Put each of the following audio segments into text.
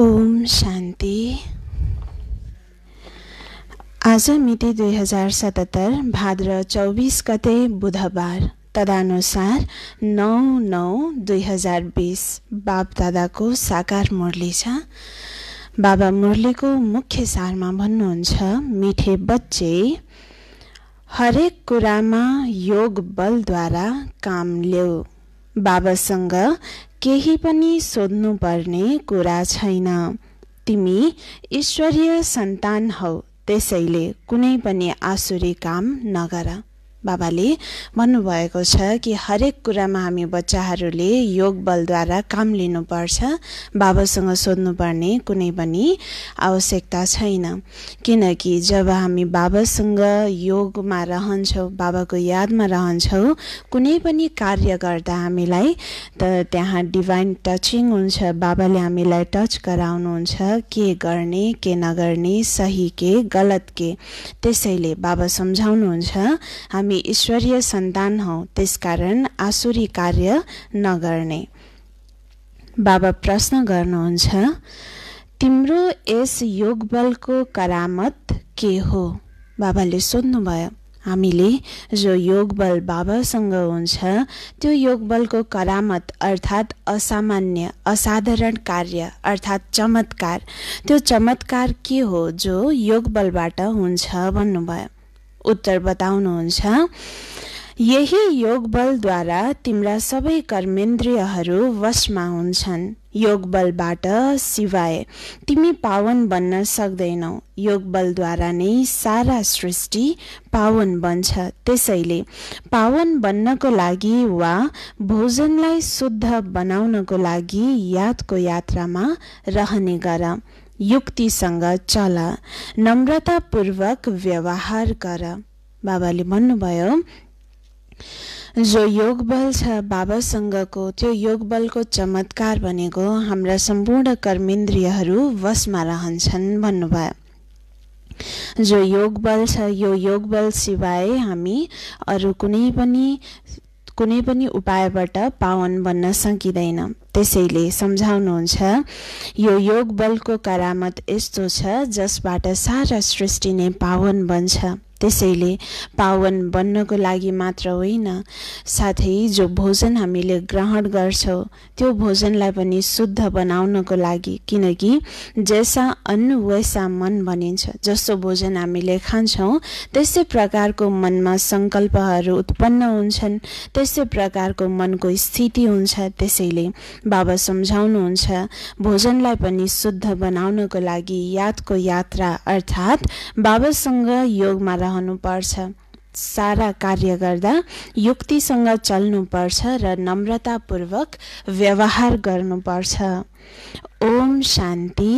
ओम शान्ति आज मिति दुई हजार सतहत्तर भाद्र चौबिस गते बुधबार तदनुसार नौ नौ दुई हजार बिस बाप साकार मुरली छ बाबा मुरलीको मुख्य सारमा भन्नुहुन्छ मिठे बच्चे हरेक कुरामा योग बलद्वारा काम ल्याऊ बाबासँग केही पनि सोध्नुपर्ने कुरा छैन तिमी ईश्वरीय सन्तान हौ त्यसैले कुनै पनि आसुरी काम नगर बाबाले भन्नुभएको छ कि हरेक कुरामा हामी बच्चाहरूले योग बलद्वारा काम लिनुपर्छ बाबासँग सोध्नुपर्ने कुनै पनि आवश्यकता छैन किनकि जब हामी बाबासँग योगमा रहन्छौँ बाबाको यादमा रहन्छौँ कुनै पनि कार्य गर्दा हामीलाई त त्यहाँ डिभाइन टचिङ हुन्छ बाबाले हामीलाई टच गराउनुहुन्छ के गर्ने के नगर्ने सही के गलत के त्यसैले बाबा सम्झाउनुहुन्छ हामी हामी ईश्वरीय सन्तान हौ त्यसकारण आसुरी कार्य नगर्ने बाबा प्रश्न गर्नुहुन्छ तिम्रो यस योगबलको करामत के हो बाबाले सोध्नुभयो हामीले जो योग बल बाबासँग हुन्छ त्यो योगबलको करामत अर्थात् असामान्य असाधारण कार्य अर्थात् चमत्कार त्यो चमत्कार के हो जो योगबलबाट बलबाट हुन्छ भन्नुभयो उत्तर बताउनुहुन्छ यही योग बलद्वारा तिम्रा सबै कर्मेन्द्रियहरू वशमा हुन्छन् योग बलबाट सिवाय तिमी पावन बन्न सक्दैनौ योग बलद्वारा नै सारा सृष्टि पावन बन्छ त्यसैले पावन बन्नको लागि वा भोजनलाई शुद्ध बनाउनको लागि यादको यात्रामा रहने गर युक्तिसँग चल नम्रतापूर्वक व्यवहार गर बाबाले भन्नुभयो जो योग बल छ बाबासँगको त्यो योग बलको चमत्कार भनेको हाम्रा सम्पूर्ण कर्मेन्द्रियहरू वशमा रहन्छन् भन्नुभयो जो योग बल छ यो योग बल सिवाय हामी अरू कुनै पनि कुनै पनि उपायबाट पावन बन्न सकिँदैन त्यसैले सम्झाउनुहुन्छ यो योग बलको करामत यस्तो छ जसबाट सारा सृष्टि नै पावन बन्छ त्यसैले पावन बन्नको लागि मात्र होइन साथै जो भोजन हामीले ग्रहण गर्छौँ त्यो भोजनलाई पनि शुद्ध बनाउनको लागि किनकि जैसा अन्न वैसा मन भनिन्छ जस्तो भोजन हामीले खान्छौँ त्यस्तै प्रकारको मनमा सङ्कल्पहरू उत्पन्न हुन्छन् त्यस्तै प्रकारको मनको स्थिति हुन्छ त्यसैले बाबा सम्झाउनुहुन्छ भोजनलाई पनि शुद्ध बनाउनको लागि यादको यात्रा अर्थात् बाबासँग योगमा रहनुपर्छ सारा कार्य गर्दा युक्तिसँग चल्नुपर्छ र नम्रतापूर्वक व्यवहार गर्नुपर्छ ओम शान्ति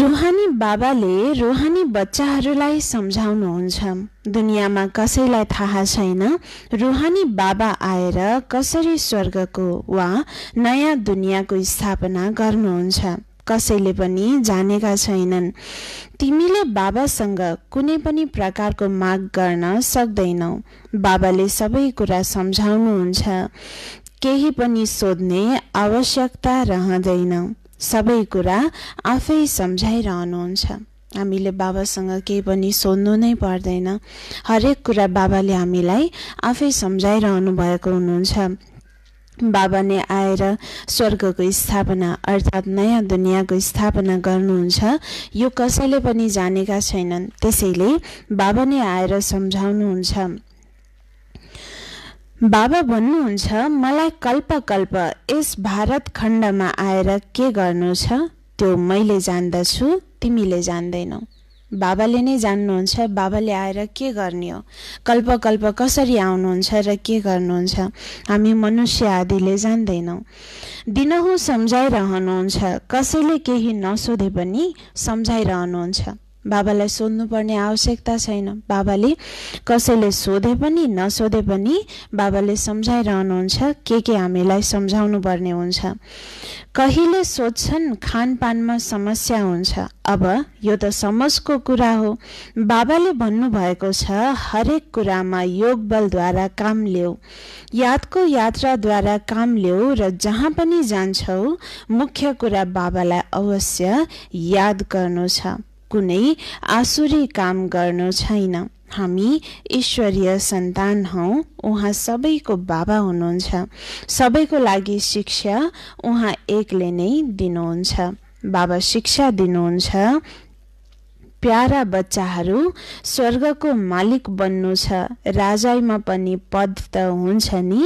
रुहानी बाबाले रुहानी बच्चाहरूलाई सम्झाउनुहुन्छ दुनियाँमा कसैलाई थाहा छैन रुहानी बाबा आएर कसरी स्वर्गको वा नयाँ दुनियाँको स्थापना गर्नुहुन्छ कसैले पनि जानेका छैनन् तिमीले बाबासँग कुनै पनि प्रकारको माग गर्न सक्दैनौ बाबाले सबै कुरा सम्झाउनुहुन्छ केही पनि सोध्ने आवश्यकता रहँदैन सबै कुरा आफै सम्झाइरहनुहुन्छ हामीले बाबासँग केही पनि सोध्नु नै पर्दैन हरेक कुरा बाबाले हामीलाई आफै सम्झाइरहनु भएको हुनुहुन्छ बाबा नै आएर स्वर्गको स्थापना अर्थात् नयाँ दुनियाँको स्थापना गर्नुहुन्छ यो कसैले पनि जानेका छैनन् त्यसैले बाबा नै आएर सम्झाउनुहुन्छ बाबा भन्नुहुन्छ मलाई कल्प कल्प यस भारत खण्डमा आएर के गर्नु छ त्यो मैले जान्दछु तिमीले जान्दैनौ बाबाले नै जान्नुहुन्छ बाबाले आएर के गर्ने हो कल्प कल्प कसरी आउनुहुन्छ र के गर्नुहुन्छ हामी मनुष्य आदिले जान्दैनौँ दिनहुँ सम्झाइरहनुहुन्छ कसैले केही नसोधे पनि सम्झाइरहनुहुन्छ बाबालाई सोध्नुपर्ने आवश्यकता छैन बाबाले कसैले सोधे पनि नसोधे पनि बाबाले सम्झाइरहनुहुन्छ के के हामीलाई सम्झाउनु पर्ने हुन्छ कहिले सोध्छन् खानपानमा समस्या हुन्छ अब यो त समझको कुरा हो बाबाले भन्नुभएको छ हरेक कुरामा योग बलद्वारा काम ल्याऊ यादको यात्राद्वारा काम ल्याऊ र जहाँ पनि जान्छौ मुख्य कुरा बाबालाई अवश्य याद गर्नु छ कुनै आसुरी काम गर्नु छैन हामी ईश्वरीय सन्तान हौ उहाँ सबैको बाबा हुनुहुन्छ सबैको लागि शिक्षा उहाँ एकले नै दिनुहुन्छ बाबा शिक्षा दिनुहुन्छ प्यारा बच्चाहरू स्वर्गको मालिक बन्नु छ राजाईमा पनि पद त हुन्छ नि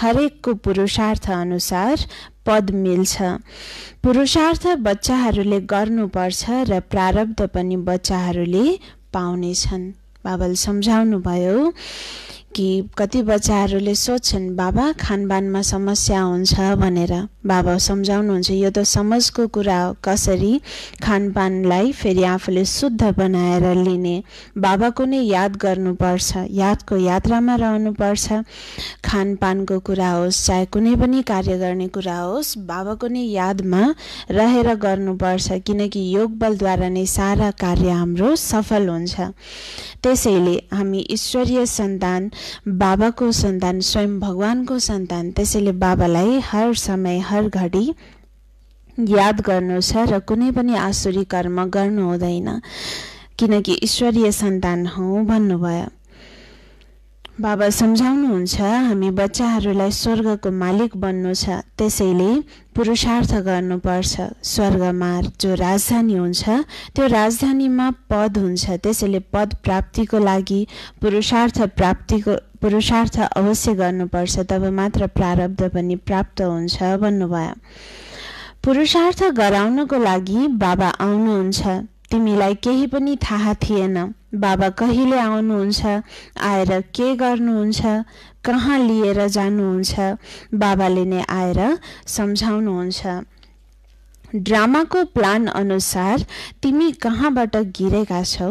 हरेकको पुरुषार्थ अनुसार पद मिल्छ पुरुषार्थ बच्चाहरूले गर्नुपर्छ र प्रारब्ध पनि बच्चाहरूले पाउनेछन् बाबल भयो कि कति बच्चाहरूले सोध्छन् बाबा खानपानमा समस्या हुन्छ भनेर बाबा सम्झाउनुहुन्छ यो त समाजको कुरा हो कसरी खानपानलाई फेरि आफूले शुद्ध बनाएर लिने बाबाको नै याद गर्नुपर्छ यादको यात्रामा रहनुपर्छ खानपानको कुरा होस् चाहे कुनै पनि कार्य गर्ने कुरा होस् बाबाको नै यादमा रहेर गर्नुपर्छ किनकि योगबलद्वारा नै सारा कार्य हाम्रो सफल हुन्छ त्यसैले हामी ईश्वरीय सन्तान बाबाको सन्तान स्वयं भगवानको सन्तान त्यसैले बाबालाई हर समय हर घडी याद गर्नु छ र कुनै पनि आसुरी कर्म गर्नु हुँदैन किनकि ईश्वरीय सन्तान हौ भन्नुभयो बाबा सम्झाउनुहुन्छ हामी बच्चाहरूलाई स्वर्गको मालिक बन्नु छ त्यसैले पुरुषार्थ गर्नुपर्छ स्वर्गमा जो राजधानी हुन्छ त्यो राजधानीमा पद हुन्छ त्यसैले पद प्राप्तिको लागि पुरुषार्थ प्राप्तिको पुरुषार्थ अवश्य गर्नुपर्छ तब मात्र प्रारब्ध पनि प्राप्त हुन्छ भन्नुभयो पुरुषार्थ गराउनको लागि बाबा आउनुहुन्छ तिमीलाई केही पनि थाहा थिएन बाबा कहिले आउनुहुन्छ आएर के गर्नुहुन्छ कहाँ लिएर जानुहुन्छ बाबाले नै आएर सम्झाउनुहुन्छ ड्रामाको प्लान अनुसार तिमी कहाँबाट गिरेका छौ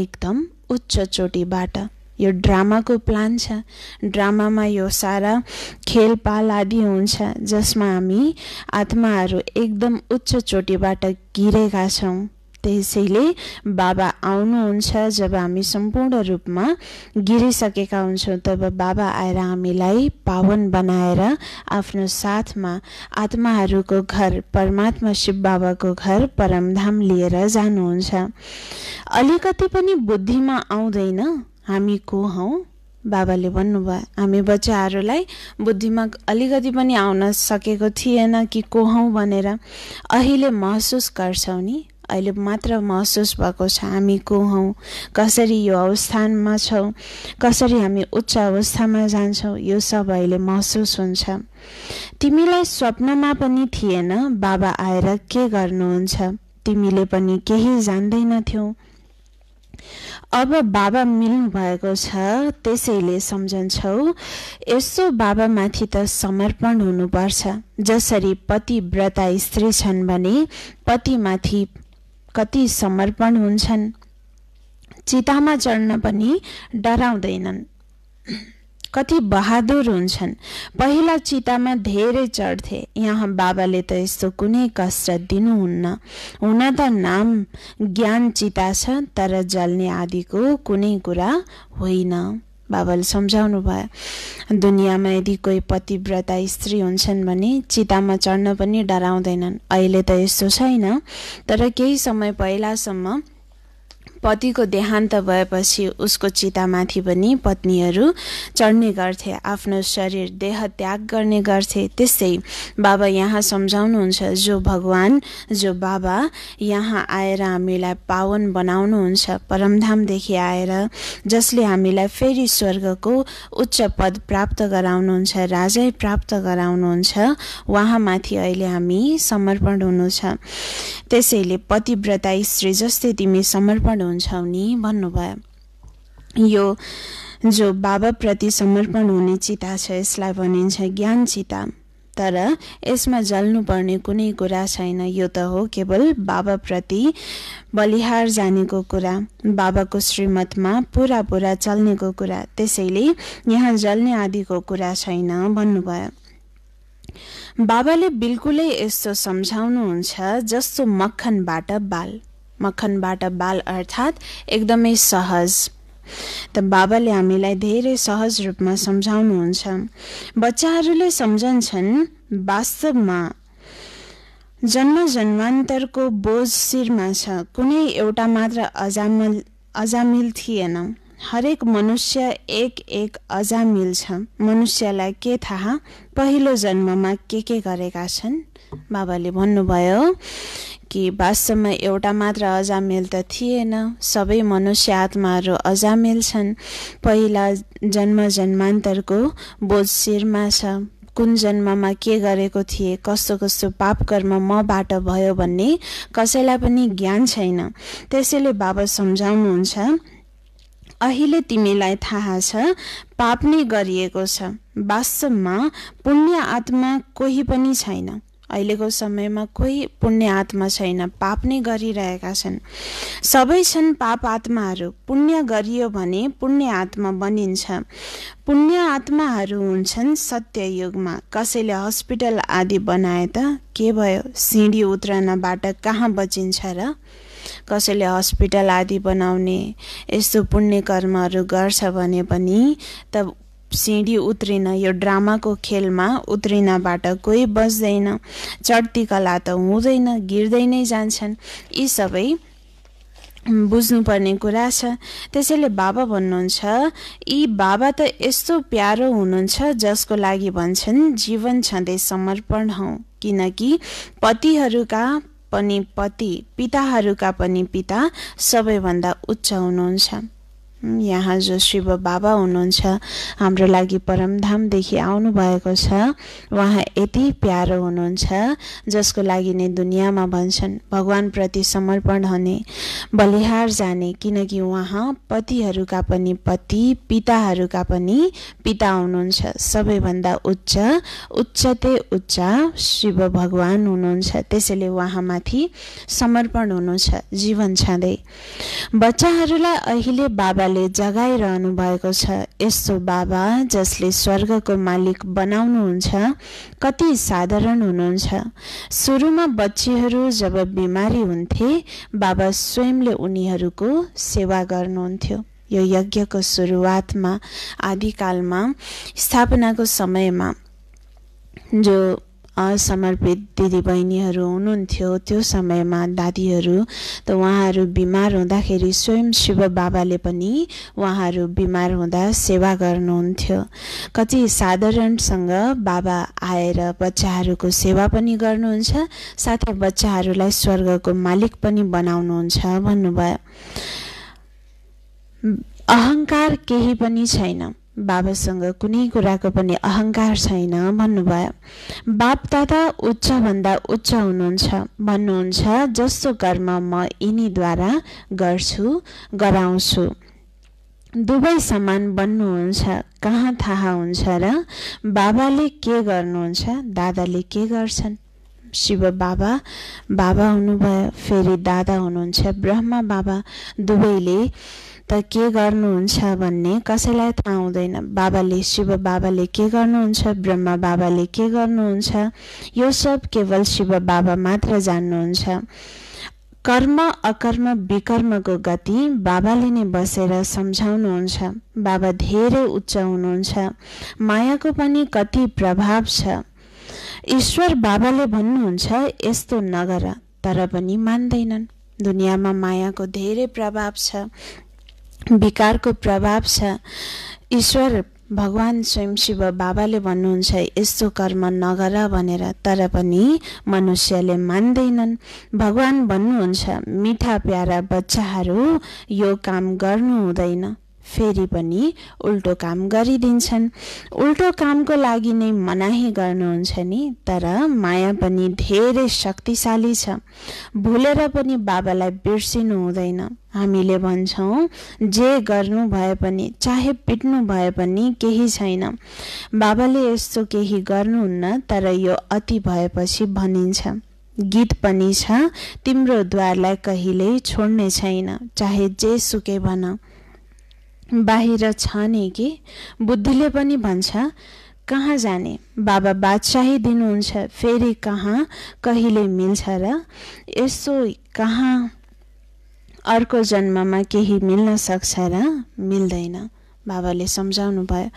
एकदम उच्च चोटीबाट यो ड्रामाको प्लान छ ड्रामामा यो सारा खेलपाल आदि हुन्छ जसमा हामी आत्माहरू एकदम उच्च चोटीबाट गिरेका छौँ त्यसैले बाबा आउनुहुन्छ जब हामी सम्पूर्ण रूपमा गिरिसकेका हुन्छौँ तब बाबा आएर हामीलाई पावन बनाएर आफ्नो साथमा आत्माहरूको घर परमात्मा शिव बाबाको घर परमधाम लिएर जानुहुन्छ अलिकति पनि बुद्धिमा आउँदैन हामी को हौँ बाबाले भन्नुभयो हामी बच्चाहरूलाई बुद्धिमा अलिकति पनि आउन सकेको थिएन कि को हौँ भनेर अहिले महसुस गर्छौँ नि अहिले मात्र महसुस भएको छ हामी को हौँ कसरी यो अवस्थानमा छौँ कसरी हामी उच्च अवस्थामा जान्छौँ यो सब अहिले महसुस हुन्छ तिमीलाई स्वप्नमा पनि थिएन बाबा आएर के गर्नुहुन्छ तिमीले पनि केही जान्दैनथ्यौ अब बाबा मिल्नु भएको छ त्यसैले सम्झन्छौ यसो बाबामाथि त समर्पण हुनुपर्छ जसरी पतिव्रता स्त्री छन् भने पतिमाथि कति समर्पण हुन्छन् चितामा चढ्न पनि डराउँदैनन् कति बहादुर हुन्छन् पहिला चितामा धेरै चढ्थे यहाँ बाबाले त यस्तो कुनै कसरत दिनुहुन्न हुन त नाम ज्ञान चिता छ तर जल्ने आदिको कुनै कुरा होइन बाबाले सम्झाउनु भयो दुनियाँमा यदि कोही पतिव्रता स्त्री हुन्छन् भने चितामा चढ्न पनि डराउँदैनन् अहिले त यस्तो छैन तर केही समय पहिलासम्म पतिको देहान्त भएपछि उसको चितामाथि पनि पत्नीहरू चढ्ने गर्थे आफ्नो शरीर देह त्याग गर्ने गर्थे त्यसै बाबा यहाँ सम्झाउनुहुन्छ जो भगवान् जो बाबा यहाँ आएर हामीलाई पावन बनाउनुहुन्छ परमधामदेखि आएर जसले हामीलाई फेरि स्वर्गको उच्च पद प्राप्त गराउनुहुन्छ राजै प्राप्त गराउनुहुन्छ उहाँमाथि अहिले हामी समर्पण हुनु छ त्यसैले पतिव्रताई श्री जस्तै तिमी समर्पण गर्नुहुन्छ नि भन्नुभयो यो जो बाबाप्रति समर्पण हुने चिता छ यसलाई भनिन्छ ज्ञान चिता तर यसमा जल्नुपर्ने कुनै कुरा छैन यो त हो केवल बाबाप्रति बलिहार जानेको कुरा बाबाको श्रीमतमा पुरा पुरा चल्नेको कुरा त्यसैले यहाँ जल्ने आदिको कुरा छैन भन्नुभयो बाबाले बिल्कुलै यस्तो सम्झाउनुहुन्छ जस्तो मक्खनबाट बाल मक्खनबाट बाल अर्थात् एकदमै सहज त बाबाले हामीलाई धेरै सहज रूपमा सम्झाउनुहुन्छ बच्चाहरूले सम्झन्छन् वास्तवमा जन्म जन्मान्तरको बोझ शिरमा छ कुनै एउटा मात्र अजामल अजामिल थिएन हरेक मनुष्य एक एक अजामिल छ मनुष्यलाई के थाहा पहिलो जन्ममा के के गरेका छन् बाबाले भन्नुभयो कि वास्तवमा एउटा मात्र अजामेल त थिएन सबै मनुष्य आत्माहरू अजामेल छन् पहिला जन्म जन्मान्तरको बोझ शिरमा छ कुन जन्ममा के गरेको थिए कस्तो कस्तो पाप कर्म मबाट भयो भन्ने कसैलाई पनि ज्ञान छैन त्यसैले बाबा सम्झाउनुहुन्छ अहिले तिमीलाई थाहा छ पाप नै गरिएको छ वास्तवमा पुण्य आत्मा कोही पनि छैन अहिलेको समयमा कोही पुण्य आत्मा छैन पाप नै गरिरहेका छन् सबै छन् पाप आत्माहरू पुण्य गरियो भने पुण्य आत्मा बनिन्छ पुण्य आत्माहरू हुन्छन् सत्य युगमा कसैले हस्पिटल आदि बनाए त के भयो सिँढी उत्रनबाट कहाँ बचिन्छ र कसैले हस्पिटल आदि बनाउने यस्तो पुण्य कर्महरू गर्छ भने पनि त सिँढी उत्रिन यो ड्रामाको खेलमा उत्रिनबाट कोही बस्दैन चढ्ती कला त हुँदैन गिर्दै नै जान्छन् यी सबै बुझ्नुपर्ने कुरा छ त्यसैले बाबा भन्नुहुन्छ यी बाबा त यस्तो प्यारो हुनुहुन्छ जसको लागि भन्छन् जीवन छँदै समर्पण हौ किनकि पतिहरूका पनि पति पिताहरूका पनि पिता सबैभन्दा उच्च हुनुहुन्छ यहाँ जो शिव बाबा हुनुहुन्छ हाम्रो लागि परमधामदेखि आउनुभएको छ उहाँ यति प्यारो हुनुहुन्छ जसको लागि नै दुनियाँमा भन्छन् भगवान्प्रति समर्पण हुने बलिहार जाने किनकि उहाँ पतिहरूका पनि पति पिताहरूका पनि पिता हुनुहुन्छ सबैभन्दा उच्च उच्चते उच्च शिव भगवान् हुनुहुन्छ त्यसैले उहाँमाथि समर्पण हुनु छ जीवन छँदै बच्चाहरूलाई अहिले बाबा बाबाले जगाइरहनु भएको छ यस्तो बाबा जसले स्वर्गको मालिक बनाउनुहुन्छ कति साधारण हुनुहुन्छ सुरुमा बच्चीहरू जब बिमारी हुन्थे बाबा स्वयंले उनीहरूको सेवा गर्नुहुन्थ्यो यो यज्ञको सुरुवातमा आदिकालमा स्थापनाको समयमा जो समर्पित दिदी बहिनीहरू हुनुहुन्थ्यो त्यो समयमा दादीहरू त उहाँहरू बिमार हुँदाखेरि स्वयं शिव बाबाले पनि उहाँहरू बिमार हुँदा सेवा गर्नुहुन्थ्यो कति साधारणसँग बाबा आएर बच्चाहरूको सेवा पनि गर्नुहुन्छ साथै बच्चाहरूलाई स्वर्गको मालिक पनि बनाउनुहुन्छ भन्नुभयो अहङ्कार केही पनि छैन बाबासँग कुनै कुराको पनि अहङ्कार छैन भन्नुभयो बाप दादा उच्चभन्दा उच्च हुनुहुन्छ भन्नुहुन्छ जस्तो कर्म म यिनीद्वारा गर्छु गराउँछु दुवै समान बन्नुहुन्छ कहाँ थाहा हुन्छ र बाबाले के गर्नुहुन्छ दादाले के गर्छन् शिव बाबा बाबा हुनुभयो फेरि दादा हुनुहुन्छ ब्रह्मा बाबा दुवैले त के गर्नुहुन्छ भन्ने कसैलाई थाहा हुँदैन बाबाले शिव बाबाले के गर्नुहुन्छ ब्रह्मा बाबाले के गर्नुहुन्छ यो सब केवल शिव बाबा मात्र जान्नुहुन्छ कर्म अकर्म विकर्मको गति बाबाले नै बसेर सम्झाउनुहुन्छ बाबा धेरै उच्च हुनुहुन्छ मायाको पनि कति प्रभाव छ ईश्वर बाबाले भन्नुहुन्छ यस्तो नगर तर पनि मान्दैनन् दुनियाँमा मायाको धेरै प्रभाव छ विकारको प्रभाव छ ईश्वर भगवान् स्वयं शिव बाबाले भन्नुहुन्छ यस्तो कर्म नगर भनेर तर पनि मनुष्यले मान्दैनन् भगवान् भन्नुहुन्छ मिठा प्यारा बच्चाहरू यो काम गर्नु हुँदैन फेरि पनि उल्टो काम गरिदिन्छन् उल्टो कामको लागि नै मनाही गर्नुहुन्छ नि तर माया पनि धेरै शक्तिशाली छ भुलेर पनि बाबालाई बिर्सिनु हुँदैन हामीले भन्छौँ जे गर्नु भए पनि चाहे पिट्नु भए पनि केही छैन बाबाले यस्तो केही गर्नुहुन्न तर यो अति भएपछि भनिन्छ गीत पनि छ तिम्रो द्वारलाई कहिल्यै छोड्ने छैन चाहे जे सुके भन बाहिर नि कि बुद्धिले पनि भन्छ कहाँ जाने बाबा बादशाही दिनुहुन्छ फेरि कहाँ कहिले मिल्छ र यसो कहाँ अर्को जन्ममा केही मिल्न सक्छ र मिल्दैन बाबाले सम्झाउनु भयो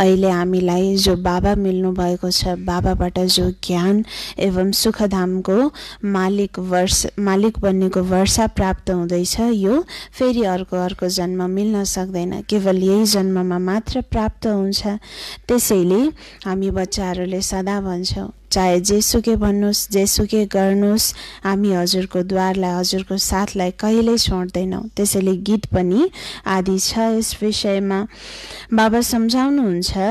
अहिले हामीलाई जो बाबा भएको छ बाबाबाट जो ज्ञान एवं सुखधामको मालिक वर्ष मालिक बन्नेको वर्षा प्राप्त हुँदैछ यो फेरि अर्को अर्को जन्म मिल्न सक्दैन केवल यही जन्ममा मात्र प्राप्त हुन्छ त्यसैले हामी बच्चाहरूले सदा भन्छौँ चाहे जेसुकै भन्नुहोस् जेसुकै गर्नुहोस् हामी हजुरको द्वारलाई हजुरको साथलाई कहिल्यै छोड्दैनौँ त्यसैले गीत पनि आदि छ यस विषयमा बाबा सम्झाउनुहुन्छ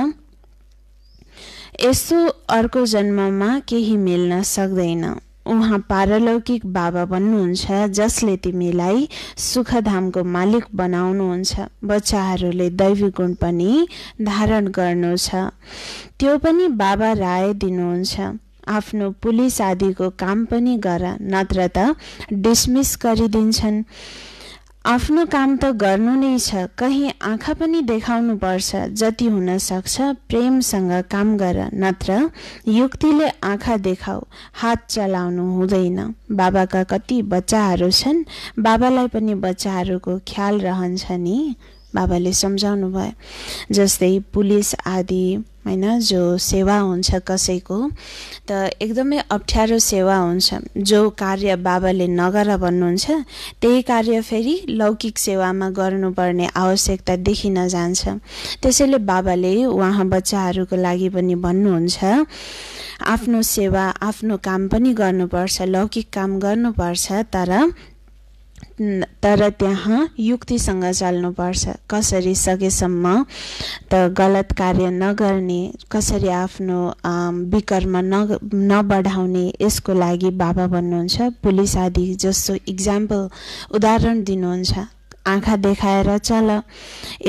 यस्तो अर्को जन्ममा केही मिल्न सक्दैन उहाँ पारलौकिक बाबा बन्नुहुन्छ जसले तिमीलाई सुखधामको मालिक बनाउनुहुन्छ बच्चाहरूले दैवी गुण पनि धारण गर्नु छ त्यो पनि बाबा राय दिनुहुन्छ आफ्नो पुलिस आदिको काम पनि गर नत्र त डिसमिस गरिदिन्छन् आफ्नो काम त गर्नु नै छ कहीँ आँखा पनि देखाउनु पर्छ जति हुन सक्छ प्रेमसँग काम गर नत्र युक्तिले आँखा देखाऊ हात चलाउनु हुँदैन बाबाका कति बच्चाहरू छन् बाबालाई पनि बच्चाहरूको ख्याल रहन्छ नि बाबाले सम्झाउनु भयो जस्तै पुलिस आदि होइन जो सेवा हुन्छ कसैको त एकदमै अप्ठ्यारो सेवा हुन्छ जो कार्य बाबाले नगर भन्नुहुन्छ त्यही कार्य फेरि लौकिक सेवामा गर्नुपर्ने आवश्यकता देखिन जान्छ त्यसैले बाबाले उहाँ बच्चाहरूको लागि पनि भन्नुहुन्छ आफ्नो सेवा आफ्नो काम पनि गर्नुपर्छ लौकिक काम गर्नुपर्छ तर तर त्यहाँ युक्तिसँग चाल्नुपर्छ कसरी सकेसम्म त गलत कार्य नगर्ने कसरी आफ्नो विकर्म न नबढाउने यसको लागि बाबा भन्नुहुन्छ पुलिस आदि जस्तो इक्जाम्पल उदाहरण दिनुहुन्छ आँखा देखाएर चल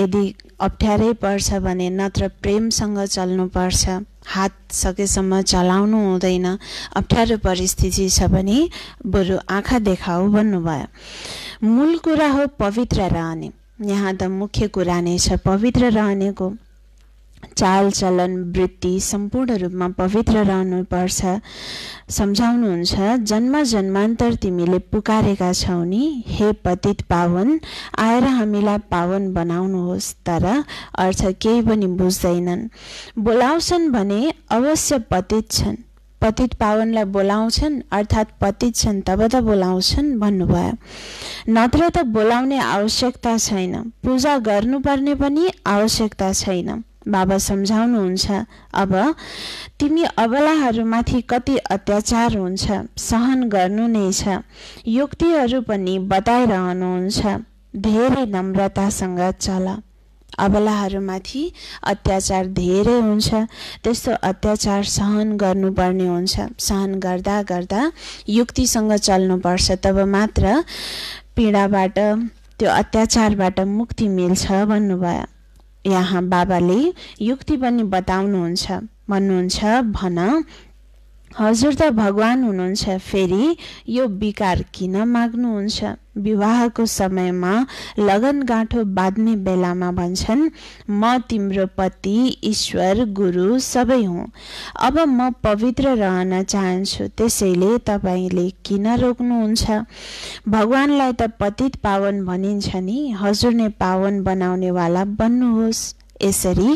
यदि अप्ठ्यारै पर्छ भने नत्र प्रेमसँग चल्नुपर्छ हात सकेसम्म चलाउनु हुँदैन अप्ठ्यारो परिस्थिति छ भने बरु आँखा देखाऊ भन्नुभयो मूल कुरा हो पवित्र रहने यहाँ त मुख्य कुरा नै छ पवित्र रहनेको चाल चलन वृत्ति सम्पूर्ण रूपमा पवित्र रहनुपर्छ सम्झाउनुहुन्छ जन्म जन्मान्तर तिमीले पुकारेका छौ नि हे पतित पावन आएर हामीलाई पावन बनाउनुहोस् तर अर्थ केही पनि बुझ्दैनन् बोलाउँछन् भने अवश्य पतित छन् पतित पावनलाई बोलाउँछन् अर्थात् पतित छन् तब त बोलाउँछन् भन्नुभयो नत्र त बोलाउने आवश्यकता छैन पूजा गर्नुपर्ने पनि आवश्यकता छैन बाबा सम्झाउनुहुन्छ अब तिमी अबलाहरूमाथि कति अत्याचार हुन्छ सहन गर्नु नै छ युक्तिहरू पनि बताइरहनुहुन्छ धेरै नम्रतासँग चल अबलाहरूमाथि अत्याचार धेरै हुन्छ त्यस्तो अत्याचार सहन गर्नुपर्ने हुन्छ सहन गर्दा गर्दा युक्तिसँग चल्नुपर्छ तब मात्र पीडाबाट त्यो अत्याचारबाट मुक्ति मिल्छ भन्नुभयो यहाँ बाबाले युक्ति पनि बताउनुहुन्छ भन्नुहुन्छ भन हजुर त भगवान् हुनुहुन्छ फेरि यो विकार किन माग्नुहुन्छ विवाहको समयमा लगन गाँठो बाँध्ने बेलामा भन्छन् म तिम्रो पति ईश्वर गुरु सबै हुँ अब म पवित्र रहन चाहन्छु त्यसैले तपाईँले किन रोक्नुहुन्छ भगवान्लाई त पतित पावन भनिन्छ नि हजुर नै पावन बनाउनेवाला बन्नुहोस् यसरी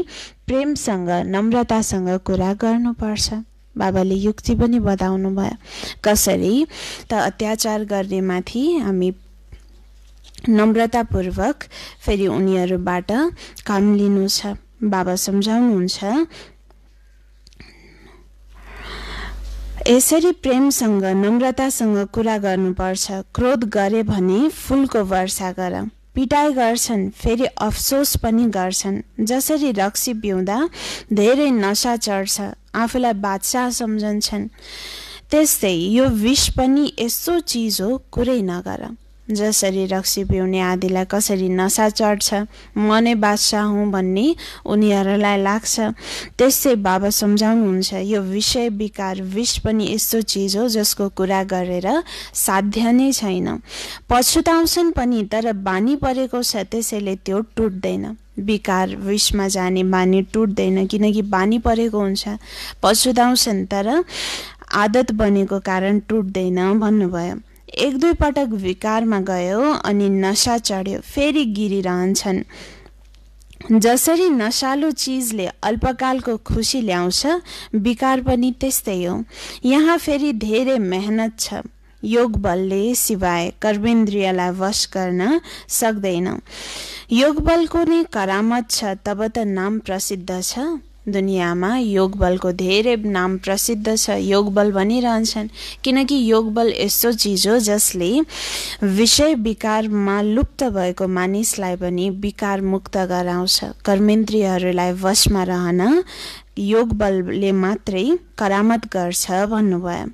प्रेमसँग नम्रतासँग कुरा गर्नुपर्छ बाबाले युक्ति पनि बताउनु भयो कसरी त अत्याचार गर्नेमाथि हामी नम्रतापूर्वक फेरि उनीहरूबाट काम लिनु छ बाबा सम्झाउनुहुन्छ यसरी प्रेमसँग नम्रतासँग कुरा गर्नुपर्छ क्रोध गरे भने फुलको वर्षा गर पिटाइ गर्छन् फेरि अफसोस पनि गर्छन् जसरी रक्सी पिउँदा धेरै नसा चढ्छ आफूलाई बादशाह सम्झन्छन् त्यस्तै यो विष पनि यस्तो चिज हो कुरै नगर जसरी रक्सी पिउने आदिलाई कसरी नसा चढ्छ म नै बादशाह हुँ भन्ने उनीहरूलाई लाग्छ त्यसै बाबा सम्झाउनुहुन्छ यो विषय विकार विष पनि यस्तो चिज हो जसको कुरा गरेर साध्य नै छैन पछुताउँछन् पनि तर बानी परेको छ त्यसैले त्यो टुट्दैन विकार विषमा जाने बानी टुट्दैन किनकि बानी परेको हुन्छ पछुताउँछन् तर आदत बनेको कारण टुट्दैन भन्नुभयो एक दुई पटक विकारमा गयो अनि नसा चढ्यो फेरि गिरिरहन्छन् जसरी नसालु चिजले अल्पकालको खुसी ल्याउँछ विकार पनि त्यस्तै हो यहाँ फेरि धेरै मेहनत छ योग बलले सिवाय कर्मेन्द्रियलाई वश गर्न सक्दैन योग बलको नै करामत छ तब त नाम प्रसिद्ध छ दुनियाँमा योगबलको धेरै नाम प्रसिद्ध छ योग बल भनिरहन्छन् किनकि योगबल बल यस्तो चिज हो जसले विषय विकारमा लुप्त भएको मानिसलाई पनि विकार मुक्त गराउँछ कर्मेन्द्रियहरूलाई वशमा रहन योगबलले मात्रै करामत गर्छ भन्नुभयो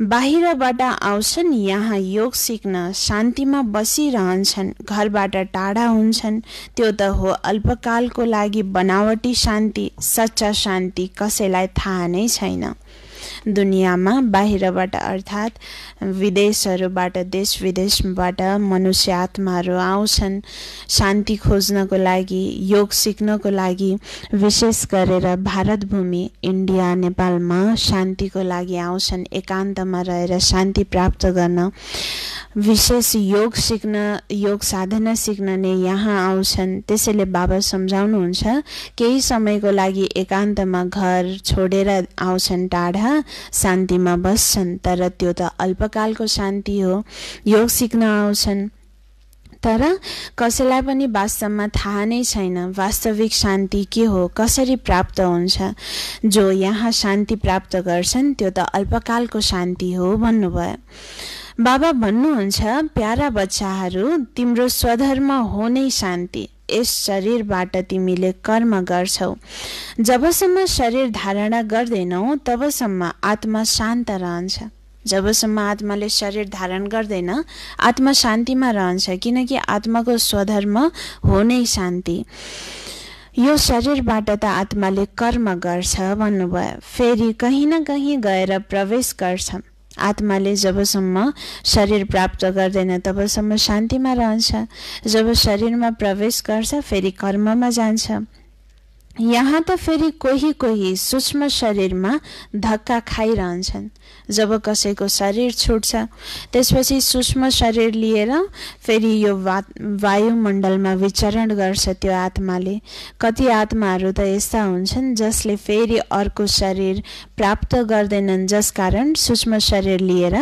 बाहिरबाट आउँछन् यहाँ योग सिक्न शान्तिमा बसिरहन्छन् घरबाट टाढा हुन्छन् त्यो त हो अल्पकालको लागि बनावटी शान्ति सच्चा शान्ति कसैलाई थाहा नै छैन दुनियाँमा बाहिरबाट अर्थात् विदेशहरूबाट देश विदेशबाट मनुष्य आत्माहरू आउँछन् शान्ति खोज्नको लागि योग सिक्नको लागि विशेष गरेर भारत भूमि इन्डिया नेपालमा शान्तिको लागि आउँछन् एकान्तमा रहेर शान्ति प्राप्त गर्न विशेष योग सिक्न योग साधना सिक्नले यहाँ आउँछन् त्यसैले बाबा सम्झाउनुहुन्छ केही समयको लागि एकान्तमा घर छोडेर आउँछन् टाढा शान्तिमा बस्छन् तर त्यो त अल्पकालको शान्ति हो योग सिक्न आउँछन् तर कसैलाई पनि वास्तवमा थाहा नै छैन वास्तविक शान्ति के हो कसरी प्राप्त हुन्छ जो यहाँ शान्ति प्राप्त गर्छन् त्यो त अल्पकालको शान्ति हो भन्नुभयो बाबा भन्नुहुन्छ प्यारा बच्चाहरू तिम्रो स्वधर्म हो नै शान्ति यस शरीरबाट तिमीले कर्म गर्छौ जबसम्म शरीर धारणा गर्दैनौ तबसम्म आत्मा शान्त रहन्छ जबसम्म आत्माले शरीर धारण गर्दैन आत्मा शान्तिमा रहन्छ किनकि आत्माको स्वधर्म हो नै शान्ति यो शरीरबाट त आत्माले कर्म गर्छ भन्नुभयो फेरि कहीँ न कहीँ गएर प्रवेश गर्छ आत्माले जबसम्म शरीर प्राप्त गर्दैन तबसम्म शान्तिमा रहन्छ जब शरीरमा प्रवेश गर्छ फेरि कर्ममा जान्छ यहाँ त फेरि कोही कोही सूक्ष्म शरीरमा धक्का खाइरहन्छन् जब कसैको शरीर छुट्छ त्यसपछि सूक्ष्म शरीर लिएर फेरि यो वा वायुमण्डलमा विचरण गर्छ त्यो आत्माले कति आत्माहरू त यस्ता हुन्छन् जसले फेरि अर्को शरीर प्राप्त गर्दैनन् जसकारण सूक्ष्म शरीर लिएर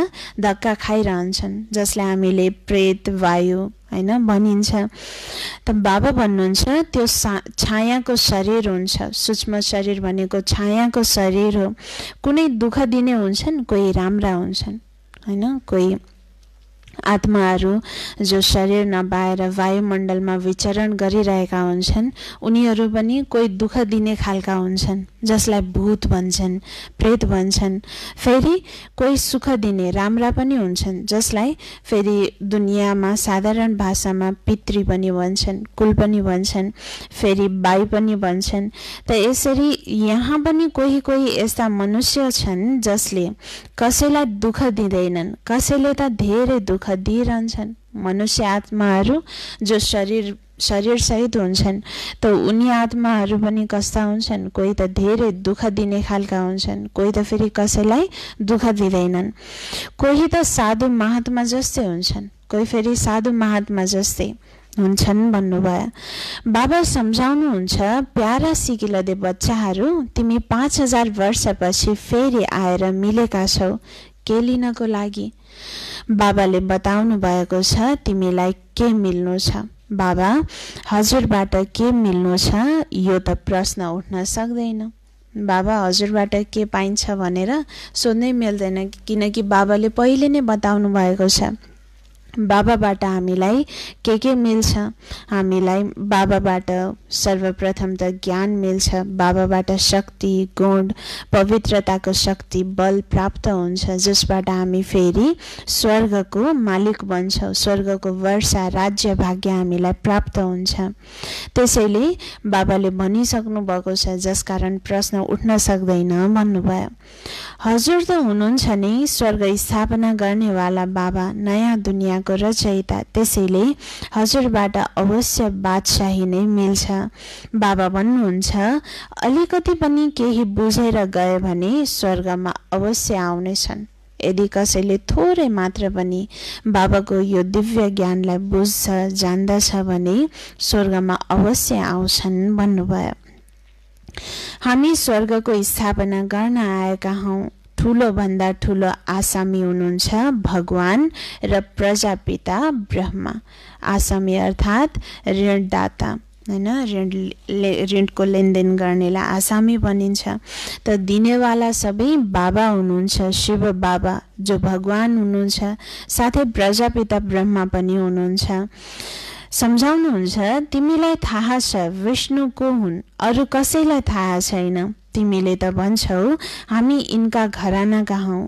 धक्का खाइरहन्छन् जसलाई हामीले प्रेत वायु होइन भनिन्छ त बाबा भन्नुहुन्छ त्यो सा छायाको शरीर हुन्छ सूक्ष्म शरीर भनेको छायाको शरीर हो कुनै दुःख दिने हुन्छन् कोही राम्रा हुन्छन् होइन कोही आत्माहरू जो शरीर नपाएर वायुमण्डलमा विचरण गरिरहेका हुन्छन् उनीहरू पनि कोही दुःख दिने खालका हुन्छन् जसलाई भूत भन्छन् प्रेत भन्छन् फेरि कोही सुख दिने राम्रा पनि हुन्छन् जसलाई फेरि दुनियाँमा साधारण भाषामा पितृ पनि भन्छन् कुल पनि भन्छन् फेरि बाई पनि भन्छन् त यसरी यहाँ पनि कोही कोही यस्ता मनुष्य छन् जसले कसैलाई दुःख दिँदैनन् कसैले त धेरै दुःख दिइरहन्छन् मनुष्य आत्माहरू जो शरीर शरीरसहित हुन्छन् त उनी आत्माहरू पनि कस्ता हुन्छन् कोही त धेरै दुःख दिने खालका हुन्छन् कोही त फेरि कसैलाई दुःख दिँदैनन् कोही त साधु महात्मा जस्तै हुन्छन् कोही फेरि साधु महात्मा जस्तै हुन्छन् भन्नुभयो बाबा सम्झाउनुहुन्छ प्यारा सिकिलदे बच्चाहरू तिमी पाँच हजार वर्षपछि फेरि आएर मिलेका छौ के लिनको लागि बाबाले बताउनु भएको छ तिमीलाई के मिल्नु छ बाबा हजुरबाट के मिल्नु छ यो त प्रश्न उठ्न सक्दैन बाबा हजुरबाट के पाइन्छ भनेर सोध्नै मिल्दैन किनकि बाबाले पहिले नै बताउनु भएको छ बाबाबाट हामीलाई के के मिल्छ हामीलाई बाबाबाट सर्वप्रथम त ज्ञान मिल्छ बाबाबाट शक्ति गुण पवित्रताको शक्ति बल प्राप्त हुन्छ जसबाट हामी फेरि स्वर्गको मालिक बन्छौँ स्वर्गको वर्षा राज्य भाग्य हामीलाई प्राप्त हुन्छ त्यसैले बाबाले भनिसक्नु भएको छ जसकारण प्रश्न उठ्न सक्दैन भन्नुभयो हजुर त हुनुहुन्छ नि स्वर्ग स्थापना गर्नेवाला बाबा नयाँ दुनियाँ रचनाको रचयिता त्यसैले हजुरबाट अवश्य बादशाही नै मिल्छ बाबा भन्नुहुन्छ अलिकति पनि केही बुझेर गए भने स्वर्गमा अवश्य आउनेछन् यदि कसैले थोरै मात्र पनि बाबाको यो दिव्य ज्ञानलाई बुझ्छ जान्दछ भने स्वर्गमा अवश्य आउँछन् भन्नुभयो हामी स्वर्गको स्थापना गर्न आएका हौँ ठुलोभन्दा ठुलो आसामी हुनुहुन्छ भगवान र प्रजापिता ब्रह्मा आसामी अर्थात् ऋणदाता होइन ऋण ऋणको लेनदेन गर्नेलाई आसामी भनिन्छ त दिनेवाला सबै बाबा हुनुहुन्छ शिव बाबा जो भगवान हुनुहुन्छ साथै प्रजापिता ब्रह्मा पनि हुनुहुन्छ सम्झाउनुहुन्छ तिमीलाई थाहा छ विष्णुको हुन् अरू कसैलाई थाहा छैन तिमीले त भन्छौ हामी यिनका घरानाका हौ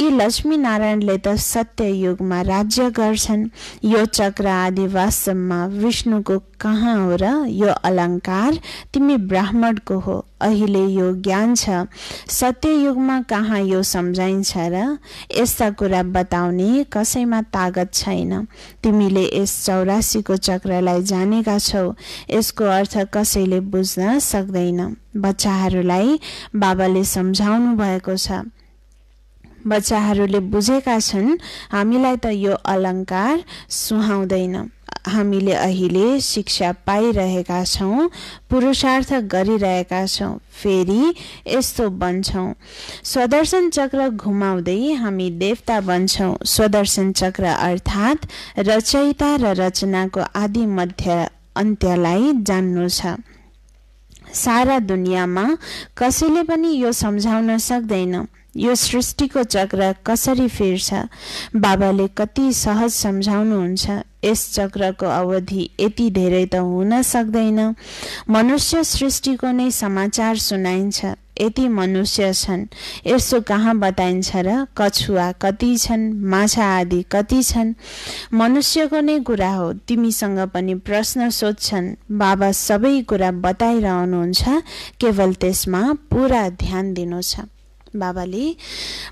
यी लक्ष्मीनारायणले त सत्ययुगमा राज्य गर्छन् यो चक्र आदि वास्तवमा विष्णुको कहाँ हो र यो अलङ्कार तिमी ब्राह्मणको हो अहिले यो ज्ञान छ सत्ययुगमा कहाँ यो सम्झाइन्छ र यस्ता कुरा बताउने कसैमा तागत छैन तिमीले यस चौरासीको चक्रलाई जानेका छौ यसको अर्थ कसैले बुझ्न सक्दैन बच्चाहरूलाई बाबाले सम्झाउनु भएको छ बच्चाहरूले बुझेका छन् हामीलाई त यो अलङ्कार सुहाउँदैन हामीले अहिले शिक्षा पाइरहेका छौँ पुरुषार्थ गरिरहेका छौँ फेरि यस्तो बन्छौँ स्वदर्शन चक्र घुमाउँदै हामी देवता बन्छौँ स्वदर्शन चक्र अर्थात् रचयिता र रचनाको आदि मध्य अन्त्यलाई जान्नु छ सारा दुनियाँमा कसैले पनि यो सम्झाउन सक्दैन यो सृष्टिको चक्र कसरी फिर्छ बाबाले कति सहज सम्झाउनुहुन्छ यस चक्रको अवधि यति धेरै त हुन सक्दैन मनुष्य सृष्टिको नै समाचार सुनाइन्छ यति मनुष्य छन् यसो कहाँ बताइन्छ र कछुवा कति छन् माछा आदि कति छन् मनुष्यको नै कुरा हो तिमीसँग पनि प्रश्न सोध्छन् बाबा सबै कुरा बताइरहनुहुन्छ केवल त्यसमा पुरा ध्यान दिनु छ बाबाले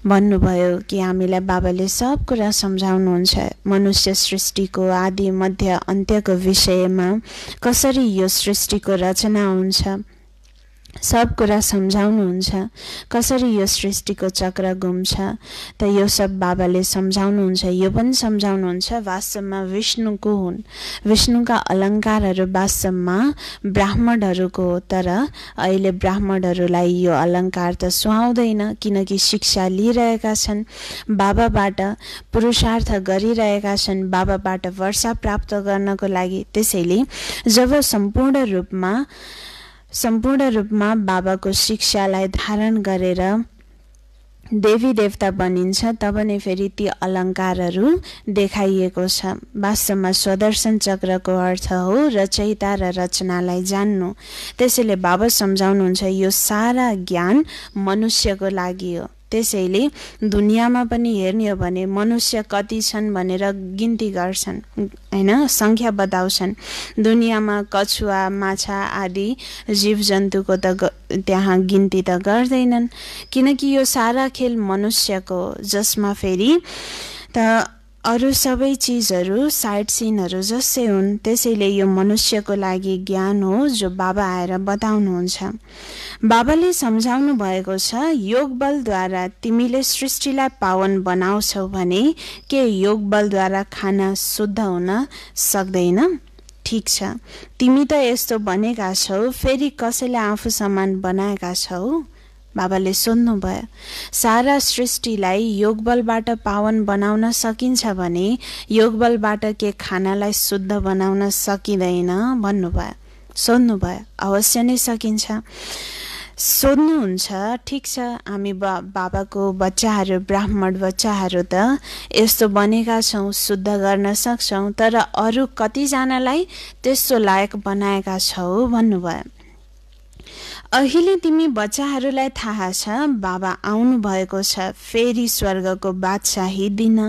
भन्नुभयो कि हामीलाई बाबाले सब कुरा सम्झाउनुहुन्छ मनुष्य सृष्टिको आदि मध्य अन्त्यको विषयमा कसरी यो सृष्टिको रचना हुन्छ सब कुरा सम्झाउनुहुन्छ कसरी यो सृष्टिको चक्र घुम्छ त यो सब बाबाले सम्झाउनुहुन्छ यो पनि सम्झाउनुहुन्छ वास्तवमा विष्णुको हुन् विष्णुका अलङ्कारहरू वास्तवमा ब्राह्मणहरूको हो तर अहिले ब्राह्मणहरूलाई यो अलङ्कार त सुहाउँदैन किनकि शिक्षा लिइरहेका छन् बाबाबाट पुरुषार्थ गरिरहेका छन् बाबाबाट वर्षा प्राप्त गर्नको लागि त्यसैले जब सम्पूर्ण रूपमा सम्पूर्ण रूपमा बाबाको शिक्षालाई धारण गरेर देवी देवता बनिन्छ तब नै फेरि ती अलङ्कारहरू देखाइएको छ वास्तवमा स्वदर्शन चक्रको अर्थ हो रचयिता र रचनालाई जान्नु त्यसैले बाबा सम्झाउनुहुन्छ यो सारा ज्ञान मनुष्यको लागि हो त्यसैले दुनियाँमा पनि हेर्ने हो भने मनुष्य कति छन् भनेर गिन्ती गर्छन् होइन सङ्ख्या बताउँछन् दुनियाँमा कछुवा माछा आदि जन्तुको त त्यहाँ गिन्ती त गर्दैनन् किनकि यो सारा खेल मनुष्यको जसमा फेरि त अरू सबै चिजहरू साइड सिनहरू जसै हुन् त्यसैले यो मनुष्यको लागि ज्ञान हो जो बाबा आएर बताउनुहुन्छ बाबाले सम्झाउनु भएको छ योग बलद्वारा तिमीले सृष्टिलाई पावन बनाउँछौ भने के योग बलद्वारा खाना शुद्ध हुन सक्दैन ठिक छ तिमी त यस्तो भनेका छौ फेरि कसैलाई आफू सामान बनाएका छौ बाबाले सोध्नुभयो सारा सृष्टिलाई योगबलबाट पावन बनाउन सकिन्छ भने योगबलबाट के खानालाई शुद्ध बनाउन सकिँदैन भन्नुभयो सोध्नुभयो अवश्य नै सकिन्छ सोध्नुहुन्छ ठिक छ हामी बा बाबाको बच्चाहरू ब्राह्मण बच्चाहरू त यस्तो बनेका छौँ शुद्ध गर्न सक्छौँ तर अरू कतिजनालाई त्यस्तो लायक बनाएका छौँ भन्नुभयो अहिले तिमी बच्चाहरूलाई थाहा छ बाबा आउनु भएको छ फेरि स्वर्गको बादशाही दिन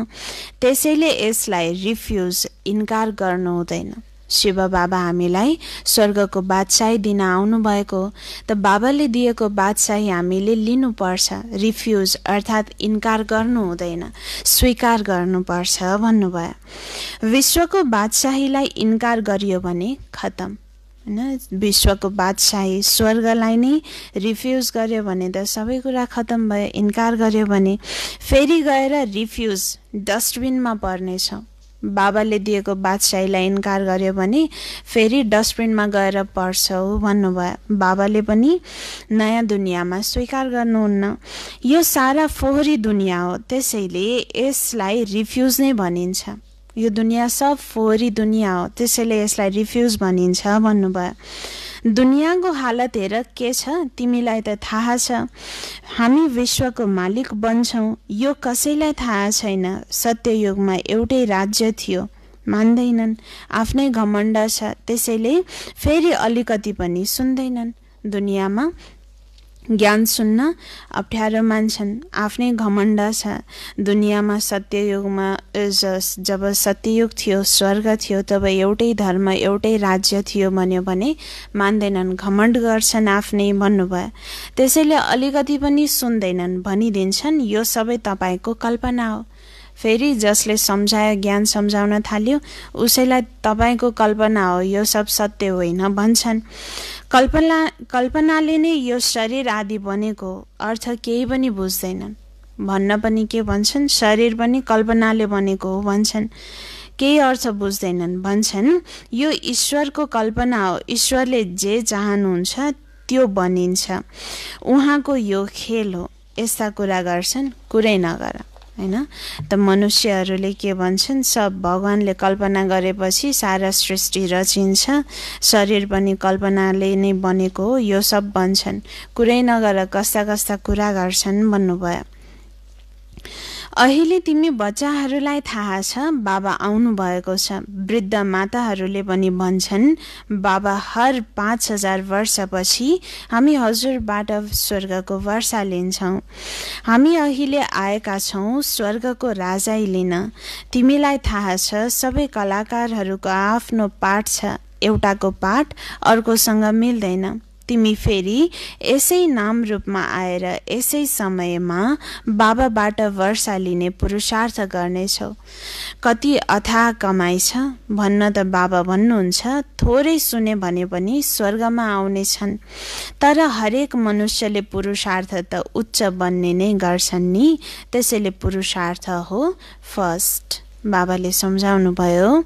त्यसैले यसलाई रिफ्युज इन्कार गर्नु हुँदैन शिव बाबा हामीलाई स्वर्गको बादशाही दिन आउनुभएको त बाबाले दिएको बादशाही हामीले लिनुपर्छ रिफ्युज अर्थात् इन्कार गर्नु हुँदैन स्वीकार गर्नुपर्छ भन्नुभयो विश्वको बादशाहीलाई इन्कार गरियो भने खतम होइन विश्वको बादशाही स्वर्गलाई नै रिफ्युज गर्यो भने त सबै कुरा खत्तम भयो इन्कार गर्यो भने फेरि गएर रिफ्युज डस्टबिनमा पर्नेछ बाबाले दिएको बादशाहीलाई इन्कार गर्यो भने फेरि डस्टबिनमा गएर पर्छौ भन्नुभयो बाबाले पनि नयाँ दुनियाँमा स्वीकार गर्नुहुन्न यो सारा फोहरी दुनियाँ हो त्यसैले यसलाई रिफ्युज नै भनिन्छ यो दुनियाँ सब फोहोरी दुनियाँ हो त्यसैले यसलाई रिफ्युज भनिन्छ भन्नुभयो दुनियाँको हालत हेर के छ तिमीलाई त थाहा छ हामी विश्वको मालिक बन्छौँ यो कसैलाई थाहा छैन सत्ययुगमा एउटै राज्य थियो मान्दैनन् आफ्नै घमण्ड छ त्यसैले फेरि अलिकति पनि सुन्दैनन् दुनियाँमा ज्ञान सुन्न अप्ठ्यारो मान्छन् आफ्नै घमण्ड छ दुनियाँमा सत्ययुगमा जब सत्ययुग थियो स्वर्ग थियो तब एउटै धर्म एउटै राज्य थियो भन्यो भने मान्दैनन् घमण्ड गर्छन् आफ्नै भन्नुभयो त्यसैले अलिकति पनि सुन्दैनन् भनिदिन्छन् यो सबै तपाईँको कल्पना हो फेरि जसले सम्झायो ज्ञान सम्झाउन थाल्यो उसैलाई तपाईँको कल्पना हो यो सब सत्य होइन भन्छन् कल्पना कल्पनाले नै यो शरीर आदि बनेको अर्थ केही पनि बुझ्दैनन् भन्न पनि के भन्छन् शरीर पनि कल्पनाले बनेको हो भन्छन् केही अर्थ बुझ्दैनन् भन्छन् यो ईश्वरको कल्पना हो ईश्वरले जे चाहनुहुन्छ त्यो बनिन्छ उहाँको यो खेल हो यस्ता कुरा गर्छन् कुरै नगर होइन त मनुष्यहरूले के भन्छन् सब भगवान्ले कल्पना गरेपछि सारा सृष्टि रचिन्छ शरीर पनि कल्पनाले नै बनेको हो यो सब भन्छन् कुरै नगर कस्ता कस्ता कुरा गर्छन् भन्नुभयो अहिले तिमी बच्चाहरूलाई थाहा छ बाबा आउनु भएको छ वृद्ध माताहरूले पनि भन्छन् बाबा हर पाँच हजार वर्षपछि हामी हजुरबाट स्वर्गको वर्षा लिन्छौँ हामी अहिले आएका छौँ स्वर्गको राजाई लिन तिमीलाई थाहा छ सबै कलाकारहरूको आफ्नो पाठ छ एउटाको पाठ अर्कोसँग मिल्दैन तिमी फेरि यसै नाम रूपमा आएर यसै समयमा बाबाबाट वर्षा लिने पुरुषार्थ गर्नेछौ कति अथाह कमाइ छ भन्न त बाबा भन्नुहुन्छ थोरै सुने भने पनि स्वर्गमा आउने छन् तर हरेक मनुष्यले पुरुषार्थ त उच्च बन्ने नै गर्छन् नि त्यसैले पुरुषार्थ हो फर्स्ट बाबाले भयो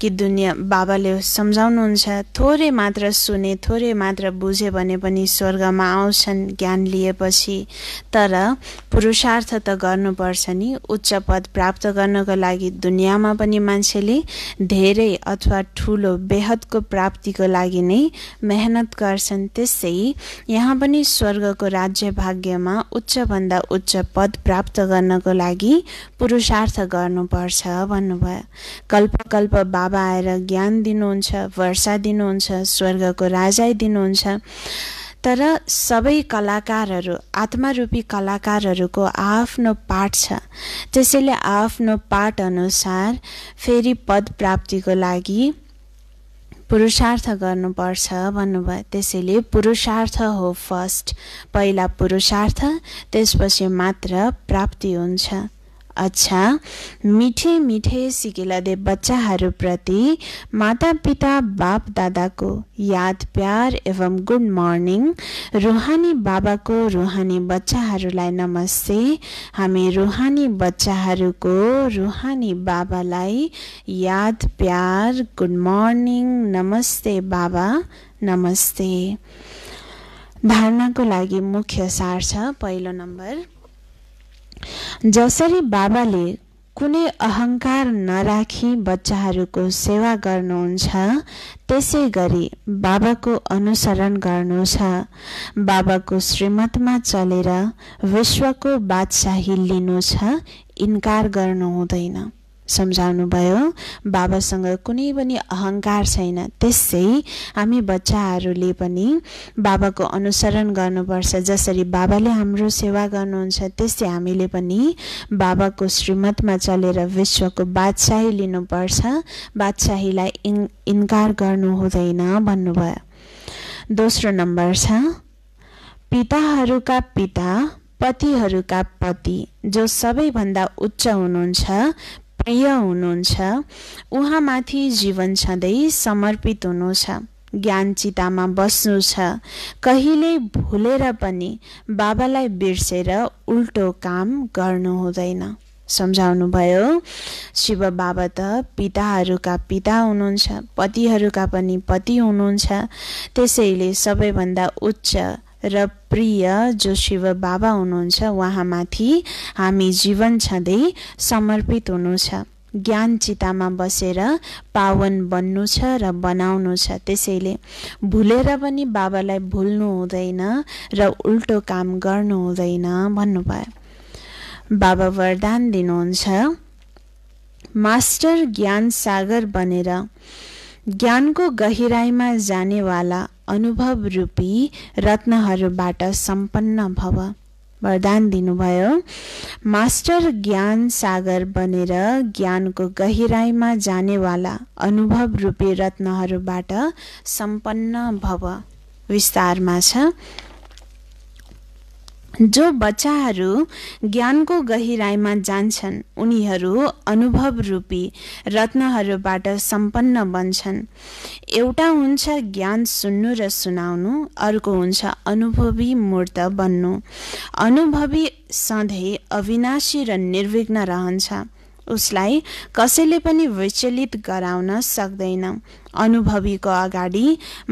कि दुनियाँ बाबाले सम्झाउनुहुन्छ थोरै मात्र सुने थोरै मात्र बुझे भने पनि स्वर्गमा आउँछन् ज्ञान लिएपछि तर पुरुषार्थ त गर्नुपर्छ नि उच्च पद प्राप्त गर्नको लागि दुनियाँमा पनि मान्छेले धेरै अथवा ठुलो बेहदको प्राप्तिको लागि नै मेहनत गर्छन् त्यसै यहाँ पनि स्वर्गको राज्य भाग्यमा उच्चभन्दा उच्च पद प्राप्त गर्नको लागि पुरुषार्थ गर्नुपर्छ छ भन्नुभयो कल्पकल्प बाबा आएर ज्ञान दिनुहुन्छ वर्षा दिनुहुन्छ स्वर्गको राजाइ दिनुहुन्छ तर सबै कलाकारहरू आत्मारूपी कलाकारहरूको आफ्नो पाठ छ त्यसैले आफ्नो पाठ अनुसार फेरि पद प्राप्तिको लागि पुरुषार्थ गर्नुपर्छ भन्नुभयो त्यसैले पुरुषार्थ हो फर्स्ट पहिला पुरुषार्थ त्यसपछि मात्र प्राप्ति हुन्छ अच्छा मिठे मिठे सिकिलादे बच्चाहरूप्रति मातापिता बाप दादाको याद प्यार एवं गुड मर्निङ रुहानी बाबाको रुहानी बच्चाहरूलाई नमस्ते हामी रुहानी बच्चाहरूको रुहानी बाबालाई याद प्यार गुड मर्निङ नमस्ते बाबा नमस्ते धारणाको लागि मुख्य सार छ पहिलो नम्बर जसरी बाबाले कुनै अहङ्कार नराखी बच्चाहरूको सेवा गर्नुहुन्छ त्यसै गरी बाबाको अनुसरण गर्नु छ बाबाको श्रीमतमा चलेर विश्वको बादशाही लिनु छ इन्कार गर्नु हुँदैन भयो बाबासँग कुनै पनि अहङ्कार छैन त्यसै हामी बच्चाहरूले पनि बाबाको अनुसरण गर्नुपर्छ जसरी बाबाले हाम्रो सेवा गर्नुहुन्छ त्यसै हामीले पनि बाबाको श्रीमतमा चलेर विश्वको बादशाही लिनुपर्छ बादशाहीलाई इन् इन्कार गर्नु हुँदैन भन्नुभयो दोस्रो नम्बर छ पिताहरूका पिता पतिहरूका पति जो सबैभन्दा उच्च हुनुहुन्छ प्रिय हुनुहुन्छ उहाँमाथि जीवन छँदै समर्पित हुनु छ ज्ञान चितामा बस्नु छ कहिले भुलेर पनि बाबालाई बिर्सेर उल्टो काम गर्नु हुँदैन सम्झाउनुभयो शिव बाबा त पिताहरूका पिता हुनुहुन्छ पतिहरूका पनि पति हुनुहुन्छ त्यसैले सबैभन्दा उच्च र प्रिय जो शिव बाबा हुनुहुन्छ उहाँमाथि हामी जीवन छँदै समर्पित हुनु छ ज्ञान चितामा बसेर पावन बन्नु छ र बनाउनु छ त्यसैले भुलेर पनि बाबालाई भुल्नु हुँदैन र उल्टो काम गर्नु हुँदैन भन्नुभयो बाबा वरदान दिनुहुन्छ मास्टर ज्ञान सागर बनेर ज्ञानको गहिराईमा जानेवाला अनुभव रूपी रत्नहरूबाट सम्पन्न भव वरदान दिनुभयो मास्टर ज्ञान सागर बनेर ज्ञानको गहिराईमा जानेवाला अनुभव रूपी रत्नहरूबाट सम्पन्न भव विस्तारमा छ जो बच्चाहरू ज्ञानको गहिराइमा जान्छन् उनीहरू अनुभव रूपी रत्नहरूबाट सम्पन्न बन्छन् एउटा हुन्छ ज्ञान सुन्नु र सुनाउनु अर्को हुन्छ अनुभवी मूर्त बन्नु अनुभवी सधैँ अविनाशी र निर्विघ्न रहन्छ उसलाई कसैले पनि विचलित गराउन सक्दैन अनुभवीको अगाडि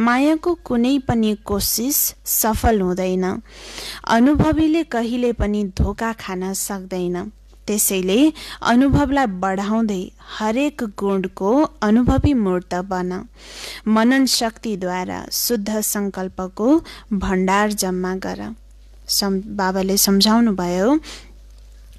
मायाको कुनै पनि कोसिस सफल हुँदैन अनुभवीले कहिले पनि धोका खान सक्दैन त्यसैले अनुभवलाई बढाउँदै हरेक गुणको अनुभवी मूर्त बन मनन शक्तिद्वारा शुद्ध सङ्कल्पको भण्डार जम्मा गर सम् बाबाले भयो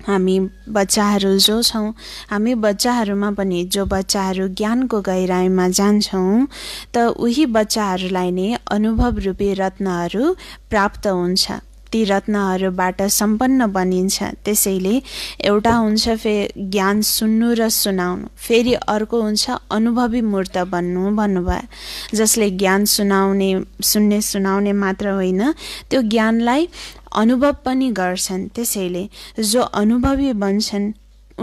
हामी बच्चाहरू जो छौँ हामी बच्चाहरूमा पनि जो बच्चाहरू ज्ञानको गहिराइमा जान्छौँ त उही बच्चाहरूलाई नै अनुभव रूपी रत्नहरू प्राप्त हुन्छ ती रत्नहरूबाट सम्पन्न बनिन्छ त्यसैले एउटा हुन्छ फे ज्ञान सुन्नु र सुनाउनु फेरि अर्को हुन्छ अनुभवी मूर्त बन्नु भन्नुभयो जसले ज्ञान सुनाउने सुन्ने सुनाउने मात्र होइन त्यो ज्ञानलाई अनुभव पनि गर्छन् त्यसैले जो अनुभवी बन्छन्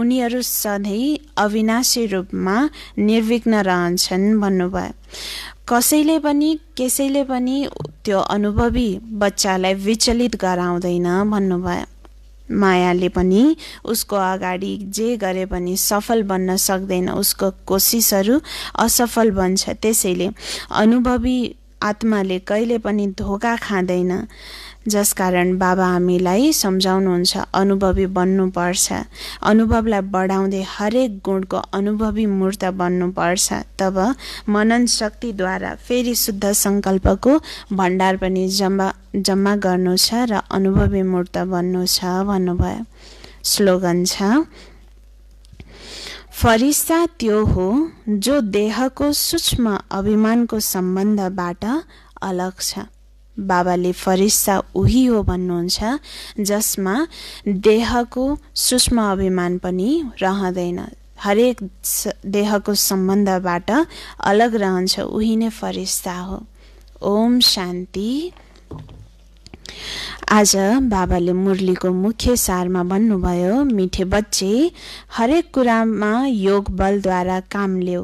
उनीहरू सधैँ अविनाशी रूपमा निर्विघ्न रहन्छन् भन्नुभयो कसैले पनि कसैले पनि त्यो अनुभवी बच्चालाई विचलित गराउँदैन भन्नुभयो मायाले पनि उसको अगाडि जे गरे पनि सफल बन्न सक्दैन उसको कोसिसहरू असफल बन्छ त्यसैले अनुभवी आत्माले कहिले पनि धोका खाँदैन जसकारण बाबा हामीलाई सम्झाउनुहुन्छ अनुभवी बन्नुपर्छ अनुभवलाई बढाउँदै हरेक गुणको अनुभवी मूर्त बन्नुपर्छ तब मनन शक्तिद्वारा फेरि शुद्ध सङ्कल्पको भण्डार पनि जम्मा जम्मा गर्नु छ र अनुभवी मूर्त बन्नु छ भन्नुभयो स्लोगन छ फरिस्ता त्यो हो जो देहको सूक्ष्म अभिमानको सम्बन्धबाट अलग छ बाबाले फरिस्ता उही हो भन्नुहुन्छ जसमा देहको सूक्ष्म अभिमान पनि रहँदैन हरेक देहको सम्बन्धबाट अलग रहन्छ उही नै फरिस्ता हो ओम शान्ति आज बाबाले मुरलीको मुख्य सारमा भन्नुभयो मिठे बच्चे हरेक कुरामा योग बलद्वारा काम ल्याऊ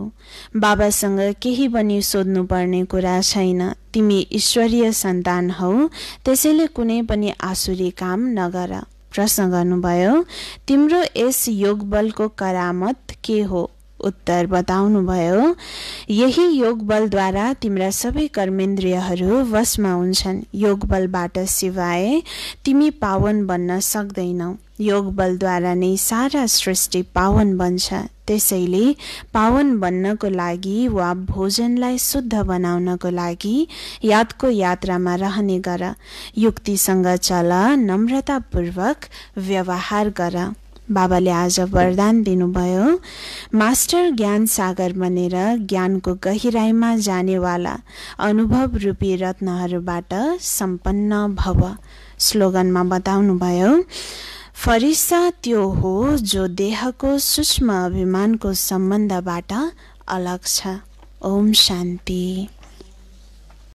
बाबासँग केही पनि सोध्नुपर्ने कुरा छैन तिमी ईश्वरीय सन्तान हौ त्यसैले कुनै पनि आसुरी काम नगर प्रश्न गर्नुभयो तिम्रो यस योगबलको करामत के हो उत्तर बताउनुभयो यही योग बलद्वारा तिम्रा सबै कर्मेन्द्रियहरू वशमा हुन्छन् योग बलबाट सिवाय तिमी पावन बन्न सक्दैनौ योग बलद्वारा नै सारा सृष्टि पावन बन्छ त्यसैले पावन बन्नको लागि वा भोजनलाई शुद्ध बनाउनको लागि यादको यात्रामा रहने गर युक्तिसँग चल नम्रतापूर्वक व्यवहार गर बाबाले आज वरदान दिनुभयो मास्टर ज्ञान सागर बनेर ज्ञानको गहिराईमा जानेवाला अनुभव रूपी रत्नहरूबाट सम्पन्न भव स्लोगनमा बताउनुभयो फरिसा त्यो हो जो देहको सूक्ष्म अभिमानको सम्बन्धबाट अलग छ ओम शान्ति